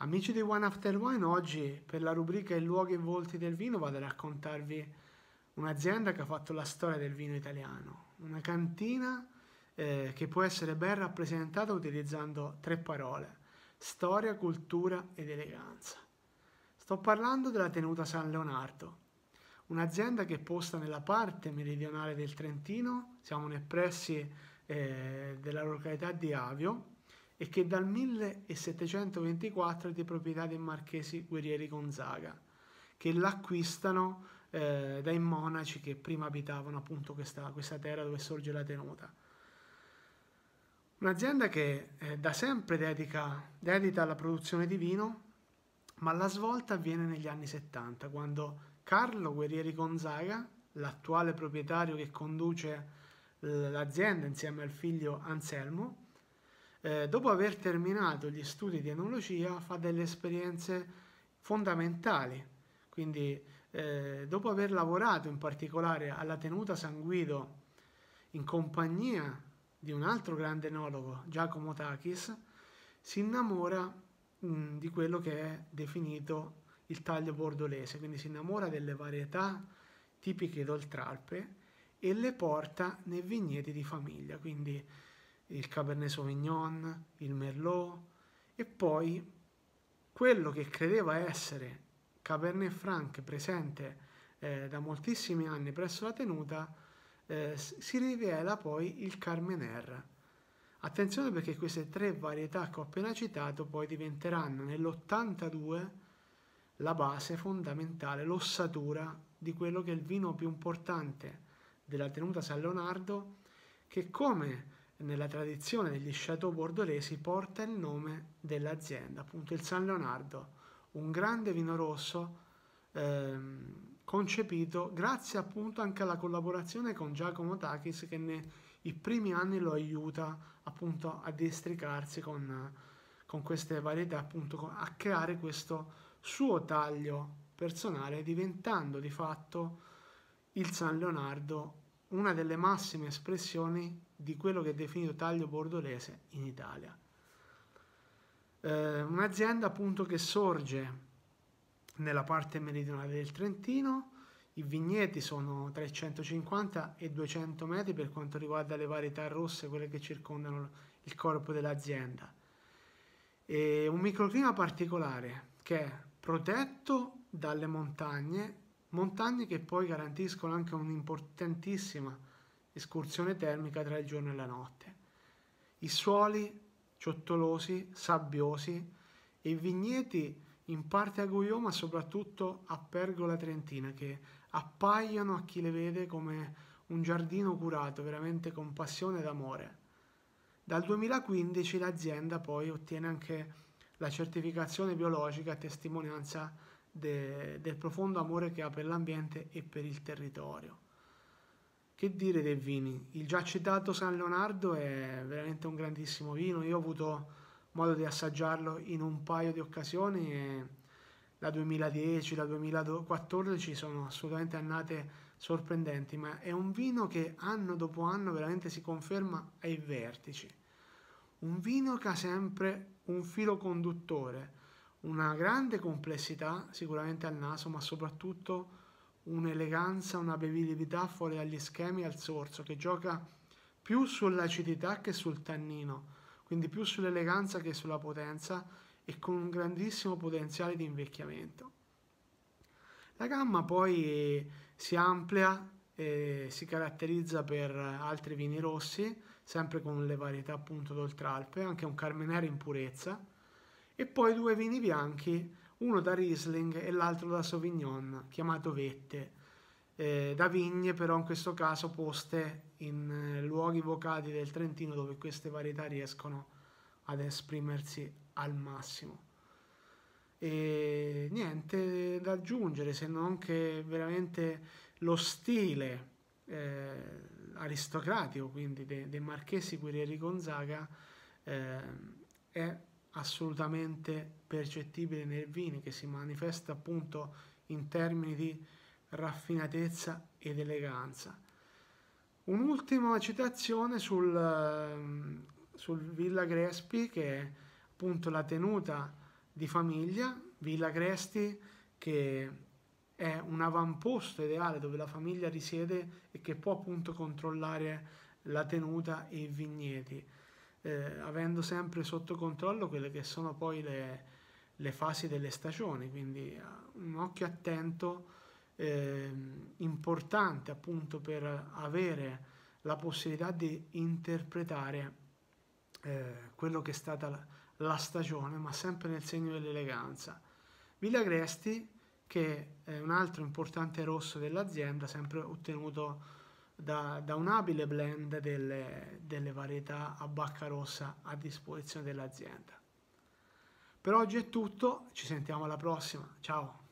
Amici di One After Wine, oggi per la rubrica I luoghi e volti del vino vado a raccontarvi un'azienda che ha fatto la storia del vino italiano, una cantina eh, che può essere ben rappresentata utilizzando tre parole, storia, cultura ed eleganza. Sto parlando della tenuta San Leonardo, un'azienda che è posta nella parte meridionale del Trentino, siamo nei pressi eh, della località di Avio, e che dal 1724 è di proprietà dei marchesi guerrieri Gonzaga, che l'acquistano eh, dai monaci che prima abitavano appunto questa, questa terra dove sorge la tenuta. Un'azienda che eh, da sempre dedica, dedica alla produzione di vino, ma la svolta avviene negli anni 70, quando Carlo Guerrieri Gonzaga, l'attuale proprietario che conduce l'azienda insieme al figlio Anselmo, eh, dopo aver terminato gli studi di enologia fa delle esperienze fondamentali, quindi eh, dopo aver lavorato in particolare alla tenuta San Guido in compagnia di un altro grande enologo, Giacomo Takis, si innamora mh, mm, di quello che è definito il taglio bordolese, quindi si innamora delle varietà tipiche d'Oltralpe e le porta nei vigneti di famiglia, quindi il Cabernet Sauvignon, il Merlot e poi quello che credeva essere Cabernet Franc presente eh, da moltissimi anni presso la tenuta eh, si rivela poi il Carmener. Attenzione perché queste tre varietà che ho appena citato poi diventeranno nell'82 la base fondamentale, l'ossatura di quello che è il vino più importante della tenuta San Leonardo che come nella tradizione degli chateau bordolesi porta il nome dell'azienda, appunto il San Leonardo, un grande vino rosso ehm, concepito grazie appunto anche alla collaborazione con Giacomo Takis che nei primi anni lo aiuta appunto a districarsi con, con queste varietà, appunto a creare questo suo taglio personale diventando di fatto il San Leonardo una delle massime espressioni di quello che è definito taglio bordolese in Italia. Eh, un'azienda appunto che sorge nella parte meridionale del Trentino, i vigneti sono tra i 150 e 200 metri per quanto riguarda le varietà rosse, quelle che circondano il corpo dell'azienda. E un microclima particolare che è protetto dalle montagne, montagne che poi garantiscono anche un'importantissima escursione termica tra il giorno e la notte. I suoli ciottolosi, sabbiosi e i vigneti in parte a Guio ma soprattutto a Pergola Trentina che appaiono a chi le vede come un giardino curato veramente con passione ed amore. Dal 2015 l'azienda poi ottiene anche la certificazione biologica a testimonianza de, del profondo amore che ha per l'ambiente e per il territorio. Che dire dei vini? Il già citato San Leonardo è veramente un grandissimo vino, io ho avuto modo di assaggiarlo in un paio di occasioni e la 2010, la 2014 sono assolutamente annate sorprendenti, ma è un vino che anno dopo anno veramente si conferma ai vertici. Un vino che ha sempre un filo conduttore, una grande complessità sicuramente al naso, ma soprattutto un'eleganza, una bevitività fuori dagli schemi al sorso, che gioca più sull'acidità che sul tannino, quindi più sull'eleganza che sulla potenza e con un grandissimo potenziale di invecchiamento. La gamma poi si amplia e si caratterizza per altri vini rossi, sempre con le varietà appunto d'Oltralpe, anche un Carmenere in purezza, e poi due vini bianchi uno da Riesling e l'altro da Sauvignon, chiamato vette, eh, da vigne però in questo caso poste in eh, luoghi vocati del Trentino dove queste varietà riescono ad esprimersi al massimo. E niente da aggiungere se non che veramente lo stile eh, aristocratico quindi dei de marchesi guerrieri Gonzaga eh, è assolutamente percettibile nel vino che si manifesta appunto in termini di raffinatezza ed eleganza. Un'ultima citazione sul, ehm, sul Villa Crespi che è appunto la tenuta di famiglia, Villa Cresti che è un avamposto ideale dove la famiglia risiede e che può appunto controllare la tenuta e i vigneti eh, avendo sempre sotto controllo quelle che sono poi le, le fasi delle stagioni, quindi eh, un occhio attento eh, importante appunto per avere la possibilità di interpretare eh, quello che è stata la, la, stagione, ma sempre nel segno dell'eleganza. Villa Gresti, che è un altro importante rosso dell'azienda, sempre ottenuto da, da un abile blend delle, delle varietà a bacca rossa a disposizione dell'azienda. Per oggi è tutto, ci sentiamo alla prossima, ciao!